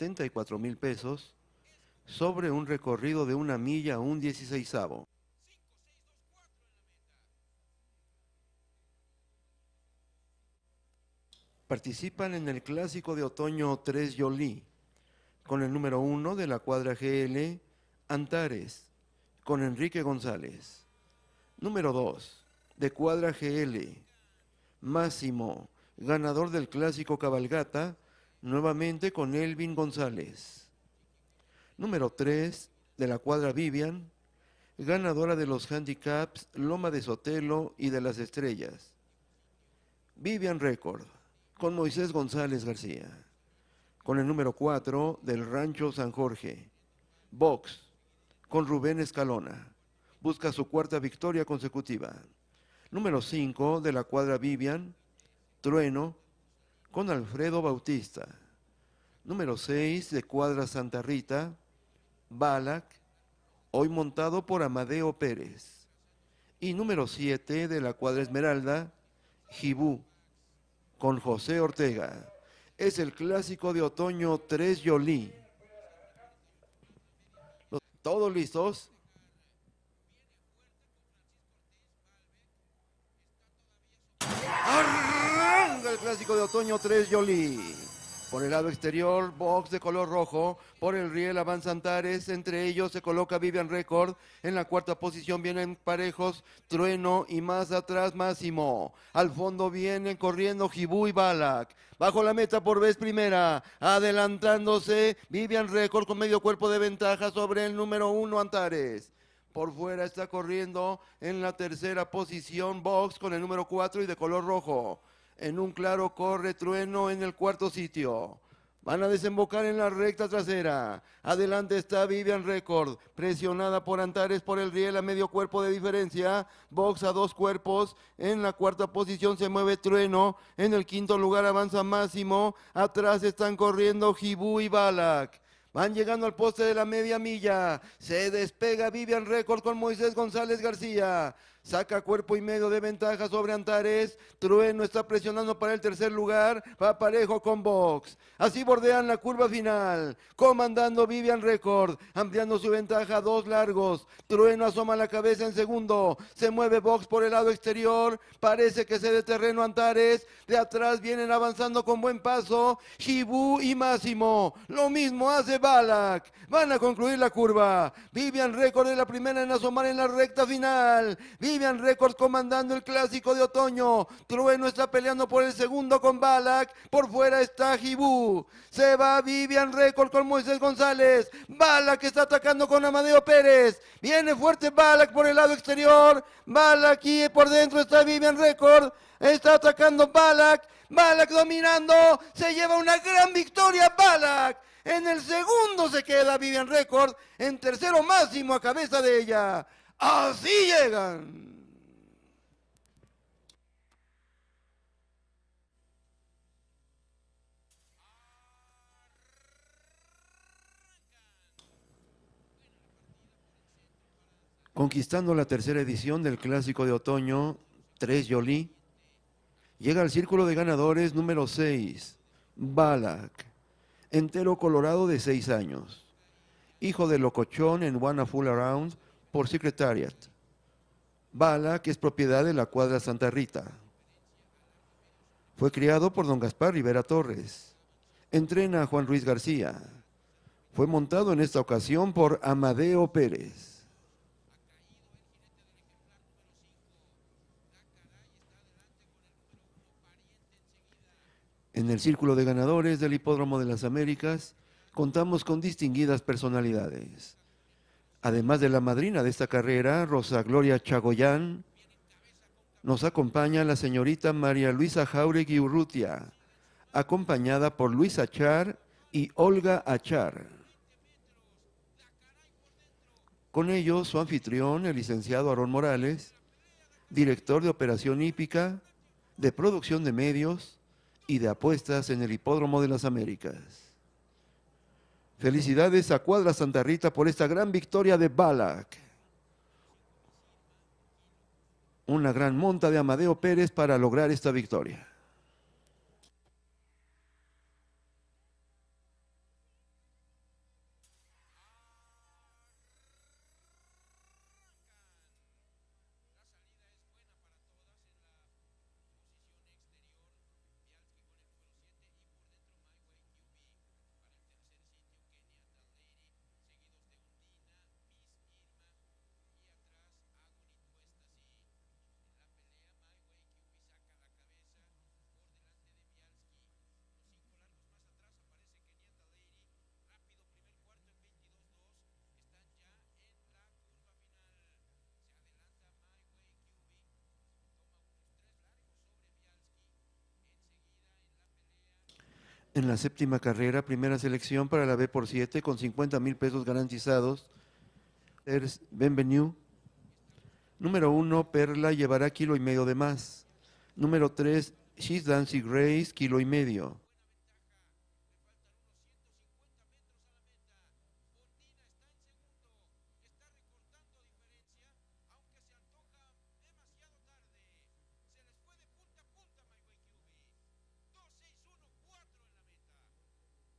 74 mil pesos sobre un recorrido de una milla a un dieciséisavo. Participan en el clásico de otoño 3 Yolí, con el número 1 de la cuadra GL, Antares, con Enrique González. Número 2, de cuadra GL, Máximo, ganador del clásico Cabalgata, nuevamente con Elvin González. Número 3 de la cuadra Vivian, ganadora de los handicaps Loma de Sotelo y de las Estrellas. Vivian Record, con Moisés González García. Con el número 4 del Rancho San Jorge. Box, con Rubén Escalona. Busca su cuarta victoria consecutiva. Número 5 de la cuadra Vivian, Trueno, con Alfredo Bautista. Número 6 de Cuadra Santa Rita, Balak, hoy montado por Amadeo Pérez. Y número 7 de la Cuadra Esmeralda, Jibú, con José Ortega. Es el clásico de otoño 3 Yolí. ¿Todos listos? el clásico de otoño 3 Yoli. Por el lado exterior, box de color rojo. Por el riel avanza Antares Entre ellos se coloca Vivian Record. En la cuarta posición vienen parejos Trueno y más atrás Máximo. Al fondo vienen corriendo Jibú y Balak. Bajo la meta por vez primera. Adelantándose Vivian Record con medio cuerpo de ventaja sobre el número 1, Antares. Por fuera está corriendo en la tercera posición Box con el número 4 y de color rojo en un claro corre trueno en el cuarto sitio. Van a desembocar en la recta trasera. Adelante está Vivian Record, presionada por Antares por el riel a medio cuerpo de diferencia. Box a dos cuerpos. En la cuarta posición se mueve Trueno. En el quinto lugar avanza Máximo. Atrás están corriendo Jibú y Balak. Van llegando al poste de la media milla. Se despega Vivian Record con Moisés González García. Saca cuerpo y medio de ventaja sobre Antares. Trueno está presionando para el tercer lugar. Va parejo con Box. Así bordean la curva final. Comandando Vivian Record. Ampliando su ventaja a dos largos. Trueno asoma la cabeza en segundo. Se mueve Box por el lado exterior. Parece que se de terreno Antares. De atrás vienen avanzando con buen paso. Jibú y Máximo. Lo mismo hace Balak. Van a concluir la curva. Vivian Record es la primera en asomar en la recta final. Vivian Record comandando el clásico de otoño. Trueno está peleando por el segundo con Balak. Por fuera está Jibú. Se va Vivian Record con Moisés González. Balak está atacando con Amadeo Pérez. Viene fuerte Balak por el lado exterior. Balak y por dentro está Vivian Record. Está atacando Balak. Balak dominando. Se lleva una gran victoria Balak. En el segundo se queda Vivian Record. En tercero máximo a cabeza de ella. Así llegan. Conquistando la tercera edición del Clásico de Otoño, 3 Jolie, llega al círculo de ganadores número 6, Balak entero colorado de seis años, hijo de locochón en Wanna Full Around por Secretariat, bala que es propiedad de la cuadra Santa Rita. Fue criado por don Gaspar Rivera Torres. Entrena a Juan Ruiz García. Fue montado en esta ocasión por Amadeo Pérez. En el Círculo de Ganadores del Hipódromo de las Américas contamos con distinguidas personalidades. Además de la madrina de esta carrera, Rosa Gloria Chagoyán, nos acompaña la señorita María Luisa Jauregui Urrutia, acompañada por Luis Achar y Olga Achar. Con ellos, su anfitrión, el licenciado Aarón Morales, director de Operación Hípica, de Producción de Medios, y de apuestas en el Hipódromo de las Américas. Felicidades a Cuadra Santa Rita por esta gran victoria de Balak. Una gran monta de Amadeo Pérez para lograr esta victoria. en la séptima carrera, primera selección para la B por 7 con 50 mil pesos garantizados. Benvenue. Número uno, Perla llevará kilo y medio de más. Número 3, She's Dancing Grace, kilo y medio.